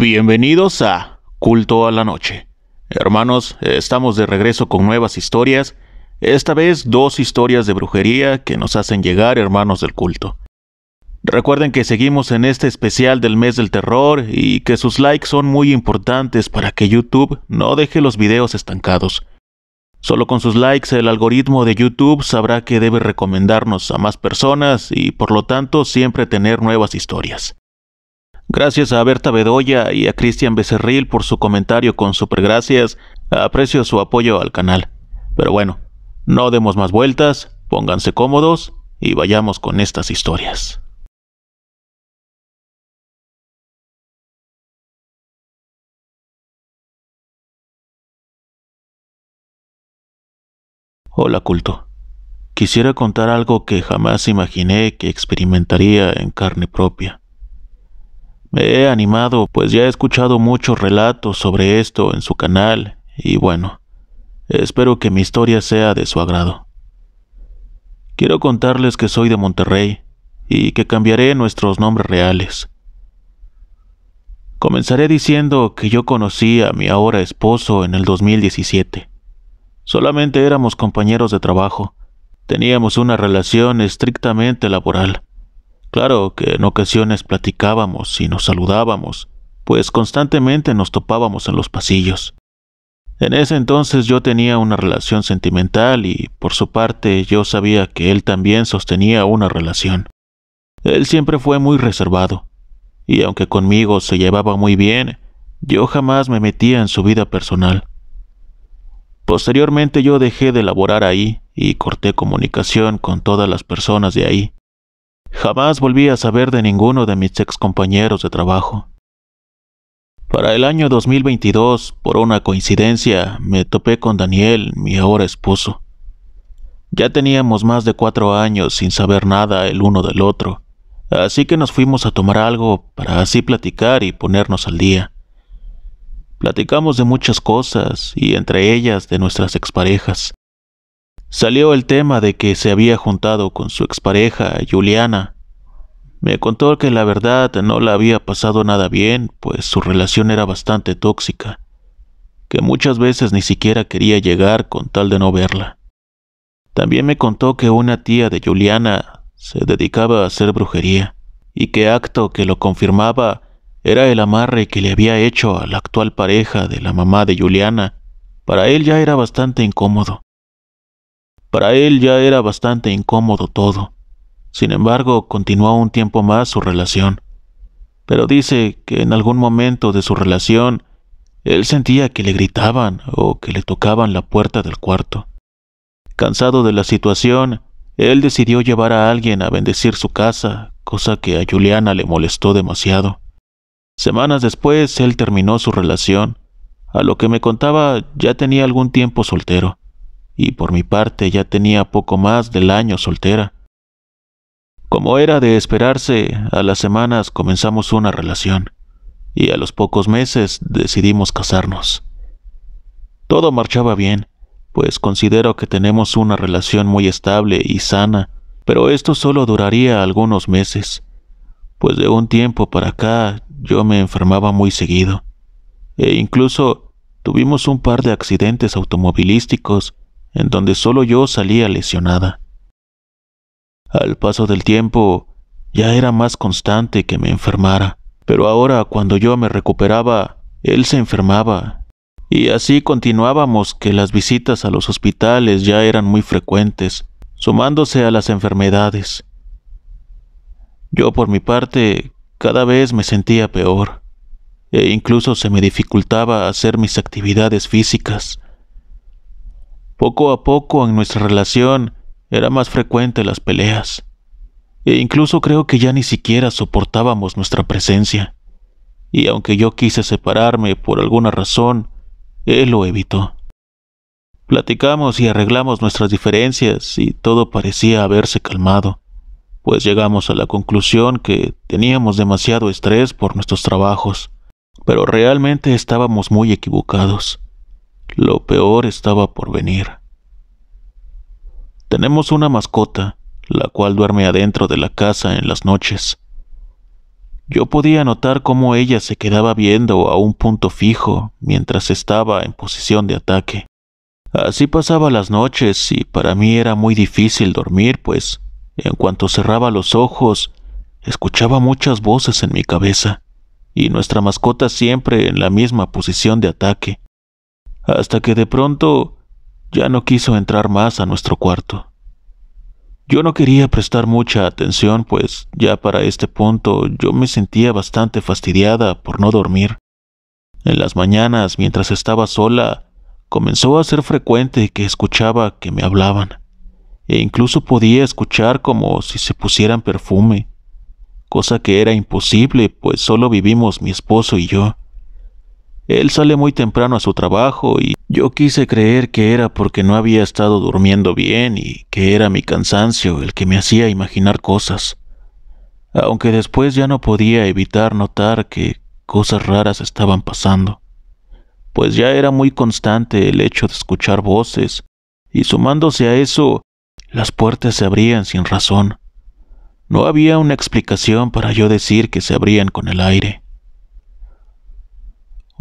Bienvenidos a Culto a la Noche. Hermanos, estamos de regreso con nuevas historias, esta vez dos historias de brujería que nos hacen llegar hermanos del culto. Recuerden que seguimos en este especial del mes del terror y que sus likes son muy importantes para que YouTube no deje los videos estancados. Solo con sus likes el algoritmo de YouTube sabrá que debe recomendarnos a más personas y por lo tanto siempre tener nuevas historias. Gracias a Berta Bedoya y a Cristian Becerril por su comentario con gracias. Aprecio su apoyo al canal. Pero bueno, no demos más vueltas, pónganse cómodos y vayamos con estas historias. Hola culto. Quisiera contar algo que jamás imaginé que experimentaría en carne propia. Me he animado, pues ya he escuchado muchos relatos sobre esto en su canal, y bueno, espero que mi historia sea de su agrado. Quiero contarles que soy de Monterrey y que cambiaré nuestros nombres reales. Comenzaré diciendo que yo conocí a mi ahora esposo en el 2017. Solamente éramos compañeros de trabajo. Teníamos una relación estrictamente laboral. Claro que en ocasiones platicábamos y nos saludábamos, pues constantemente nos topábamos en los pasillos. En ese entonces yo tenía una relación sentimental y, por su parte, yo sabía que él también sostenía una relación. Él siempre fue muy reservado, y aunque conmigo se llevaba muy bien, yo jamás me metía en su vida personal. Posteriormente yo dejé de laborar ahí y corté comunicación con todas las personas de ahí. Jamás volví a saber de ninguno de mis ex compañeros de trabajo. Para el año 2022, por una coincidencia, me topé con Daniel, mi ahora esposo. Ya teníamos más de cuatro años sin saber nada el uno del otro, así que nos fuimos a tomar algo para así platicar y ponernos al día. Platicamos de muchas cosas y entre ellas de nuestras exparejas. Salió el tema de que se había juntado con su expareja, Juliana. Me contó que la verdad no la había pasado nada bien, pues su relación era bastante tóxica, que muchas veces ni siquiera quería llegar con tal de no verla. También me contó que una tía de Juliana se dedicaba a hacer brujería, y que acto que lo confirmaba era el amarre que le había hecho a la actual pareja de la mamá de Juliana. Para él ya era bastante incómodo, para él ya era bastante incómodo todo. Sin embargo, continuó un tiempo más su relación. Pero dice que en algún momento de su relación, él sentía que le gritaban o que le tocaban la puerta del cuarto. Cansado de la situación, él decidió llevar a alguien a bendecir su casa, cosa que a Juliana le molestó demasiado. Semanas después, él terminó su relación. A lo que me contaba, ya tenía algún tiempo soltero y por mi parte ya tenía poco más del año soltera. Como era de esperarse, a las semanas comenzamos una relación y a los pocos meses decidimos casarnos. Todo marchaba bien, pues considero que tenemos una relación muy estable y sana, pero esto solo duraría algunos meses, pues de un tiempo para acá yo me enfermaba muy seguido, e incluso tuvimos un par de accidentes automovilísticos en donde solo yo salía lesionada. Al paso del tiempo, ya era más constante que me enfermara, pero ahora cuando yo me recuperaba, él se enfermaba. Y así continuábamos que las visitas a los hospitales ya eran muy frecuentes, sumándose a las enfermedades. Yo por mi parte cada vez me sentía peor, e incluso se me dificultaba hacer mis actividades físicas. Poco a poco en nuestra relación era más frecuente las peleas, e incluso creo que ya ni siquiera soportábamos nuestra presencia. Y aunque yo quise separarme por alguna razón, él lo evitó. Platicamos y arreglamos nuestras diferencias y todo parecía haberse calmado, pues llegamos a la conclusión que teníamos demasiado estrés por nuestros trabajos, pero realmente estábamos muy equivocados. Lo peor estaba por venir. Tenemos una mascota, la cual duerme adentro de la casa en las noches. Yo podía notar cómo ella se quedaba viendo a un punto fijo mientras estaba en posición de ataque. Así pasaba las noches y para mí era muy difícil dormir, pues en cuanto cerraba los ojos, escuchaba muchas voces en mi cabeza, y nuestra mascota siempre en la misma posición de ataque, hasta que de pronto ya no quiso entrar más a nuestro cuarto. Yo no quería prestar mucha atención, pues ya para este punto yo me sentía bastante fastidiada por no dormir. En las mañanas, mientras estaba sola, comenzó a ser frecuente que escuchaba que me hablaban, e incluso podía escuchar como si se pusieran perfume, cosa que era imposible, pues solo vivimos mi esposo y yo. Él sale muy temprano a su trabajo y yo quise creer que era porque no había estado durmiendo bien y que era mi cansancio el que me hacía imaginar cosas. Aunque después ya no podía evitar notar que cosas raras estaban pasando, pues ya era muy constante el hecho de escuchar voces, y sumándose a eso, las puertas se abrían sin razón. No había una explicación para yo decir que se abrían con el aire.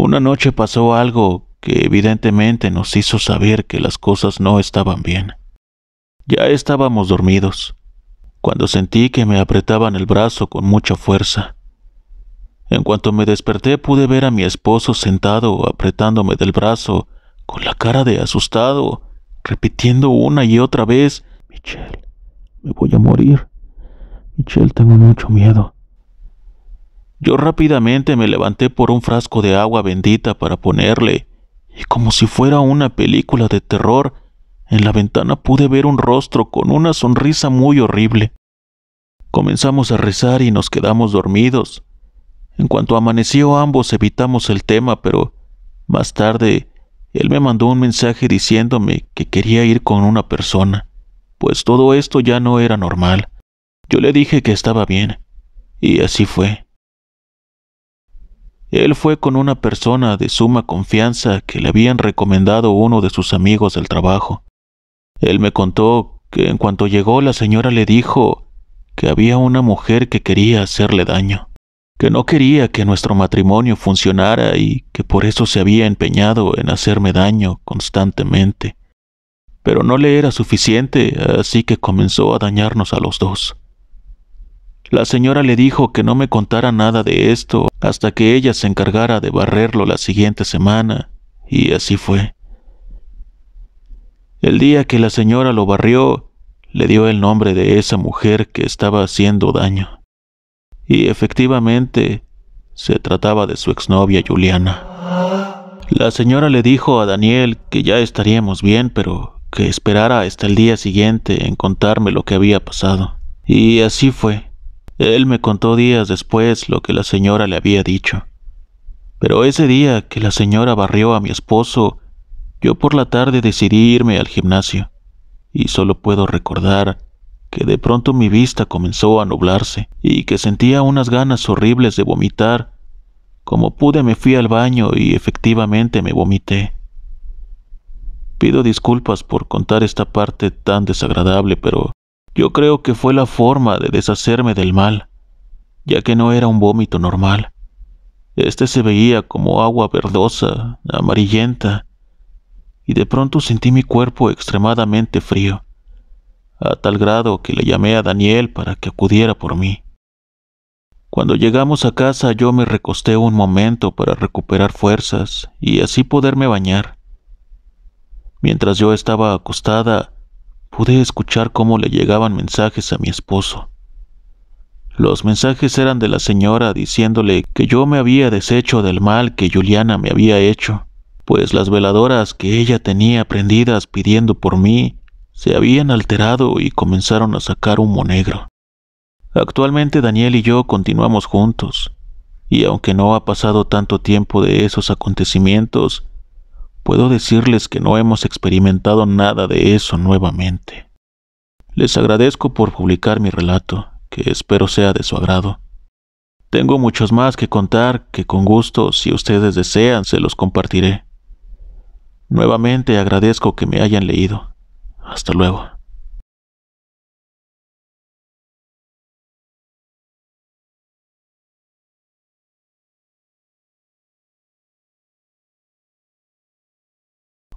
Una noche pasó algo que evidentemente nos hizo saber que las cosas no estaban bien. Ya estábamos dormidos, cuando sentí que me apretaban el brazo con mucha fuerza. En cuanto me desperté pude ver a mi esposo sentado apretándome del brazo, con la cara de asustado, repitiendo una y otra vez, Michelle, me voy a morir. Michelle, tengo mucho miedo. Yo rápidamente me levanté por un frasco de agua bendita para ponerle, y como si fuera una película de terror, en la ventana pude ver un rostro con una sonrisa muy horrible. Comenzamos a rezar y nos quedamos dormidos. En cuanto amaneció ambos evitamos el tema, pero más tarde él me mandó un mensaje diciéndome que quería ir con una persona, pues todo esto ya no era normal. Yo le dije que estaba bien, y así fue. Él fue con una persona de suma confianza que le habían recomendado uno de sus amigos del trabajo. Él me contó que en cuanto llegó la señora le dijo que había una mujer que quería hacerle daño, que no quería que nuestro matrimonio funcionara y que por eso se había empeñado en hacerme daño constantemente. Pero no le era suficiente, así que comenzó a dañarnos a los dos. La señora le dijo que no me contara nada de esto hasta que ella se encargara de barrerlo la siguiente semana, y así fue. El día que la señora lo barrió, le dio el nombre de esa mujer que estaba haciendo daño. Y efectivamente, se trataba de su exnovia Juliana. La señora le dijo a Daniel que ya estaríamos bien, pero que esperara hasta el día siguiente en contarme lo que había pasado. Y así fue. Él me contó días después lo que la señora le había dicho. Pero ese día que la señora barrió a mi esposo, yo por la tarde decidí irme al gimnasio, y solo puedo recordar que de pronto mi vista comenzó a nublarse y que sentía unas ganas horribles de vomitar. Como pude me fui al baño y efectivamente me vomité. Pido disculpas por contar esta parte tan desagradable, pero yo creo que fue la forma de deshacerme del mal, ya que no era un vómito normal. Este se veía como agua verdosa, amarillenta, y de pronto sentí mi cuerpo extremadamente frío, a tal grado que le llamé a Daniel para que acudiera por mí. Cuando llegamos a casa yo me recosté un momento para recuperar fuerzas y así poderme bañar. Mientras yo estaba acostada, pude escuchar cómo le llegaban mensajes a mi esposo. Los mensajes eran de la señora diciéndole que yo me había deshecho del mal que Juliana me había hecho, pues las veladoras que ella tenía prendidas pidiendo por mí se habían alterado y comenzaron a sacar humo negro. Actualmente Daniel y yo continuamos juntos, y aunque no ha pasado tanto tiempo de esos acontecimientos, puedo decirles que no hemos experimentado nada de eso nuevamente. Les agradezco por publicar mi relato, que espero sea de su agrado. Tengo muchos más que contar que con gusto, si ustedes desean, se los compartiré. Nuevamente agradezco que me hayan leído. Hasta luego.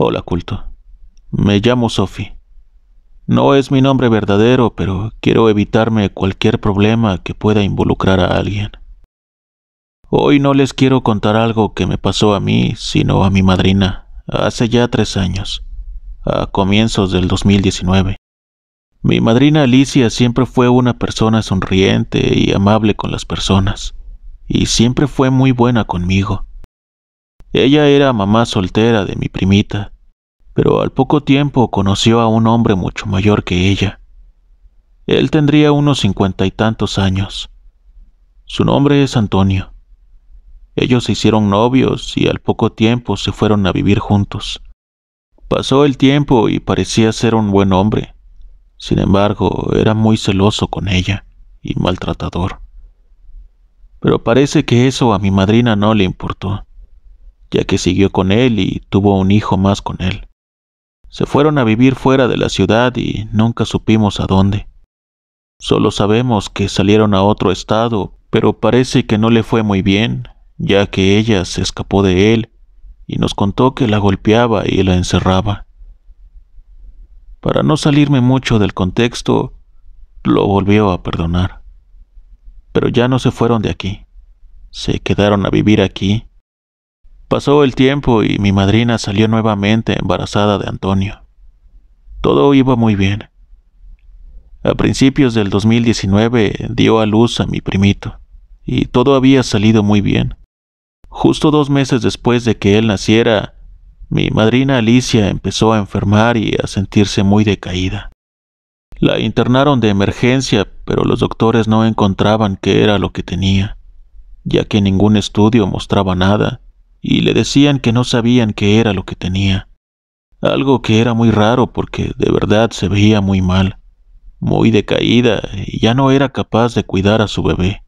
Hola, culto. Me llamo Sophie. No es mi nombre verdadero, pero quiero evitarme cualquier problema que pueda involucrar a alguien. Hoy no les quiero contar algo que me pasó a mí, sino a mi madrina, hace ya tres años, a comienzos del 2019. Mi madrina Alicia siempre fue una persona sonriente y amable con las personas, y siempre fue muy buena conmigo. Ella era mamá soltera de mi primita, pero al poco tiempo conoció a un hombre mucho mayor que ella. Él tendría unos cincuenta y tantos años. Su nombre es Antonio. Ellos se hicieron novios y al poco tiempo se fueron a vivir juntos. Pasó el tiempo y parecía ser un buen hombre. Sin embargo, era muy celoso con ella y maltratador. Pero parece que eso a mi madrina no le importó ya que siguió con él y tuvo un hijo más con él. Se fueron a vivir fuera de la ciudad y nunca supimos a dónde. Solo sabemos que salieron a otro estado, pero parece que no le fue muy bien, ya que ella se escapó de él y nos contó que la golpeaba y la encerraba. Para no salirme mucho del contexto, lo volvió a perdonar. Pero ya no se fueron de aquí. Se quedaron a vivir aquí Pasó el tiempo y mi madrina salió nuevamente embarazada de Antonio. Todo iba muy bien. A principios del 2019 dio a luz a mi primito, y todo había salido muy bien. Justo dos meses después de que él naciera, mi madrina Alicia empezó a enfermar y a sentirse muy decaída. La internaron de emergencia, pero los doctores no encontraban qué era lo que tenía, ya que ningún estudio mostraba nada y le decían que no sabían qué era lo que tenía. Algo que era muy raro porque de verdad se veía muy mal, muy decaída y ya no era capaz de cuidar a su bebé.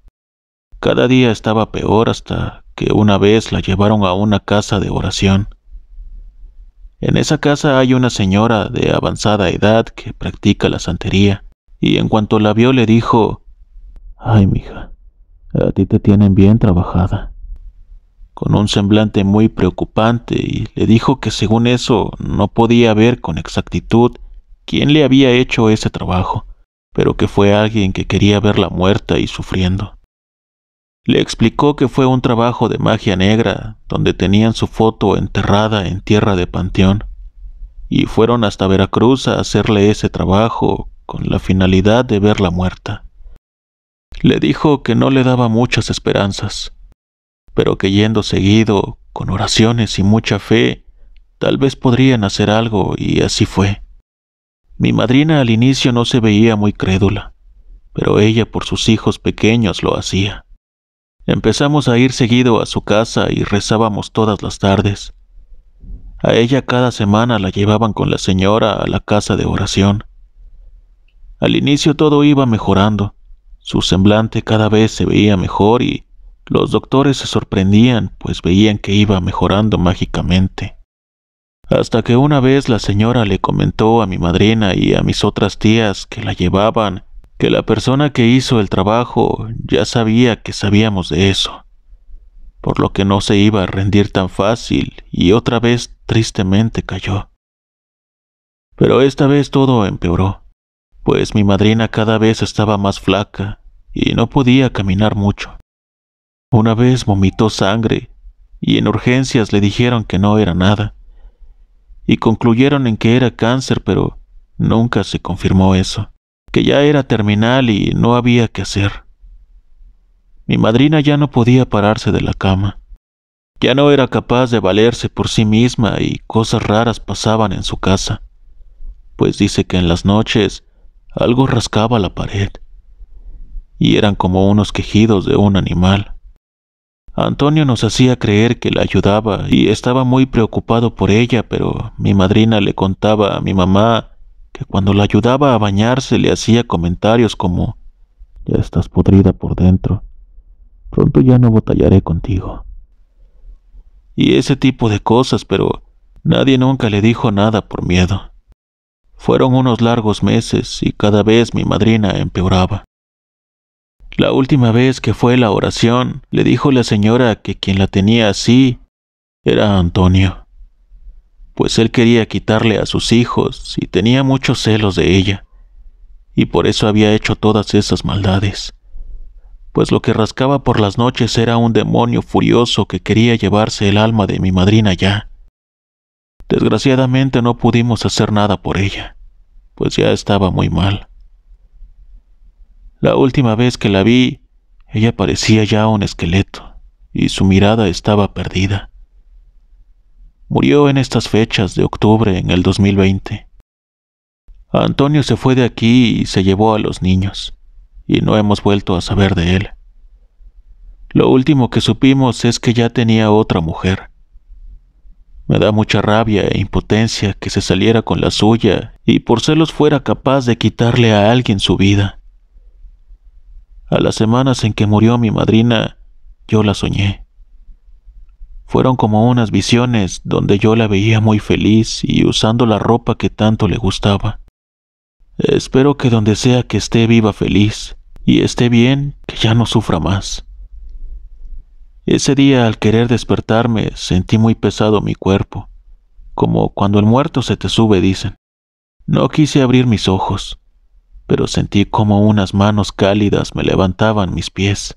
Cada día estaba peor hasta que una vez la llevaron a una casa de oración. En esa casa hay una señora de avanzada edad que practica la santería, y en cuanto la vio le dijo Ay, mija, a ti te tienen bien trabajada con un semblante muy preocupante y le dijo que según eso no podía ver con exactitud quién le había hecho ese trabajo, pero que fue alguien que quería verla muerta y sufriendo. Le explicó que fue un trabajo de magia negra, donde tenían su foto enterrada en tierra de panteón, y fueron hasta Veracruz a hacerle ese trabajo con la finalidad de verla muerta. Le dijo que no le daba muchas esperanzas, pero que yendo seguido, con oraciones y mucha fe, tal vez podrían hacer algo, y así fue. Mi madrina al inicio no se veía muy crédula, pero ella por sus hijos pequeños lo hacía. Empezamos a ir seguido a su casa y rezábamos todas las tardes. A ella cada semana la llevaban con la señora a la casa de oración. Al inicio todo iba mejorando, su semblante cada vez se veía mejor y los doctores se sorprendían, pues veían que iba mejorando mágicamente. Hasta que una vez la señora le comentó a mi madrina y a mis otras tías que la llevaban, que la persona que hizo el trabajo ya sabía que sabíamos de eso, por lo que no se iba a rendir tan fácil y otra vez tristemente cayó. Pero esta vez todo empeoró, pues mi madrina cada vez estaba más flaca y no podía caminar mucho. Una vez vomitó sangre y en urgencias le dijeron que no era nada. Y concluyeron en que era cáncer, pero nunca se confirmó eso, que ya era terminal y no había que hacer. Mi madrina ya no podía pararse de la cama. Ya no era capaz de valerse por sí misma y cosas raras pasaban en su casa, pues dice que en las noches algo rascaba la pared, y eran como unos quejidos de un animal. Antonio nos hacía creer que la ayudaba y estaba muy preocupado por ella, pero mi madrina le contaba a mi mamá que cuando la ayudaba a bañarse le hacía comentarios como Ya estás podrida por dentro, pronto ya no botallaré contigo. Y ese tipo de cosas, pero nadie nunca le dijo nada por miedo. Fueron unos largos meses y cada vez mi madrina empeoraba. La última vez que fue la oración, le dijo la señora que quien la tenía así era Antonio, pues él quería quitarle a sus hijos y tenía muchos celos de ella, y por eso había hecho todas esas maldades, pues lo que rascaba por las noches era un demonio furioso que quería llevarse el alma de mi madrina ya. Desgraciadamente no pudimos hacer nada por ella, pues ya estaba muy mal. La última vez que la vi, ella parecía ya un esqueleto, y su mirada estaba perdida. Murió en estas fechas de octubre en el 2020. Antonio se fue de aquí y se llevó a los niños, y no hemos vuelto a saber de él. Lo último que supimos es que ya tenía otra mujer. Me da mucha rabia e impotencia que se saliera con la suya y por celos fuera capaz de quitarle a alguien su vida. A las semanas en que murió mi madrina, yo la soñé. Fueron como unas visiones donde yo la veía muy feliz y usando la ropa que tanto le gustaba. Espero que donde sea que esté viva feliz y esté bien, que ya no sufra más. Ese día al querer despertarme sentí muy pesado mi cuerpo, como cuando el muerto se te sube, dicen. No quise abrir mis ojos pero sentí como unas manos cálidas me levantaban mis pies.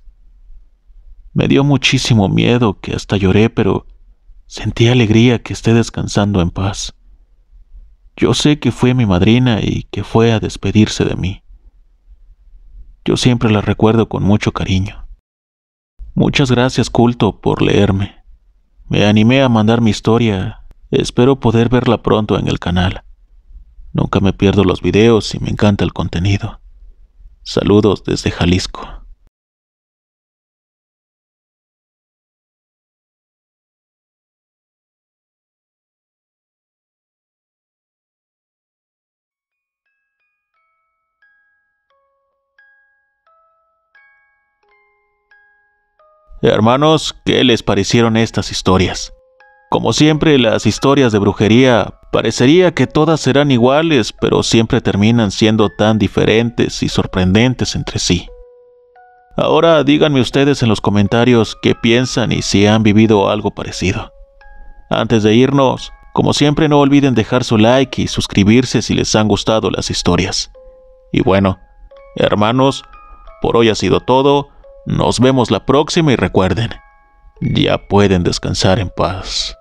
Me dio muchísimo miedo que hasta lloré, pero sentí alegría que esté descansando en paz. Yo sé que fue mi madrina y que fue a despedirse de mí. Yo siempre la recuerdo con mucho cariño. Muchas gracias, culto, por leerme. Me animé a mandar mi historia. Espero poder verla pronto en el canal. Nunca me pierdo los videos y me encanta el contenido. Saludos desde Jalisco. Hermanos, ¿qué les parecieron estas historias? Como siempre, las historias de brujería Parecería que todas serán iguales, pero siempre terminan siendo tan diferentes y sorprendentes entre sí. Ahora díganme ustedes en los comentarios qué piensan y si han vivido algo parecido. Antes de irnos, como siempre no olviden dejar su like y suscribirse si les han gustado las historias. Y bueno, hermanos, por hoy ha sido todo, nos vemos la próxima y recuerden, ya pueden descansar en paz.